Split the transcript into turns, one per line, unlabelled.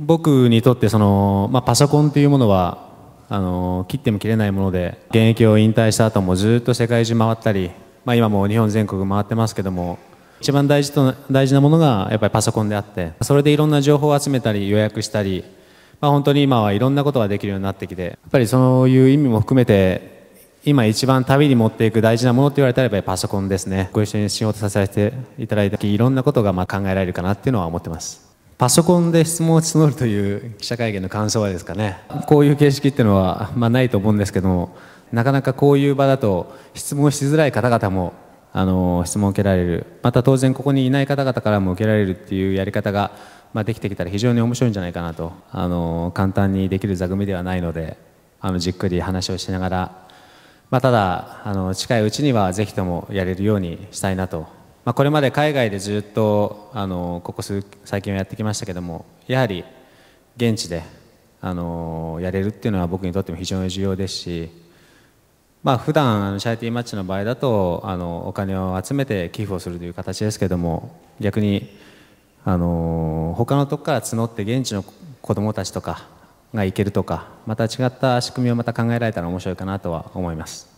僕にとってその、まあ、パソコンというものはあの切っても切れないもので現役を引退した後もずっと世界中回ったり、まあ、今も日本全国回ってますけども一番大事と大事なものがやっぱりパソコンであってそれでいろんな情報を集めたり予約したり、まあ、本当に今はいろんなことができるようになってきてやっぱりそういう意味も含めて今一番旅に持っていく大事なものって言われたらやっぱりパソコンですねご一緒に仕事させていただいた時いろんなことがまあ考えられるかなっていうのは思ってますパソコンで質問を募るという記者会見の感想はですかねこういう形式っていうのは、まあ、ないと思うんですけどもなかなかこういう場だと質問しづらい方々もあの質問を受けられるまた当然ここにいない方々からも受けられるっていうやり方が、まあ、できてきたら非常に面白いんじゃないかなとあの簡単にできる座組ではないのであのじっくり話をしながら、まあ、ただあの近いうちにはぜひともやれるようにしたいなとまあ、これまで海外でずっとあのここ数最近はやってきましたけどもやはり現地であのやれるっていうのは僕にとっても非常に重要ですし、まあ普段チャリティーマッチの場合だとあのお金を集めて寄付をするという形ですけども逆にあの他のとこから募って現地の子どもたちとかが行けるとかまた違った仕組みをまた考えられたら面白いかなとは思います。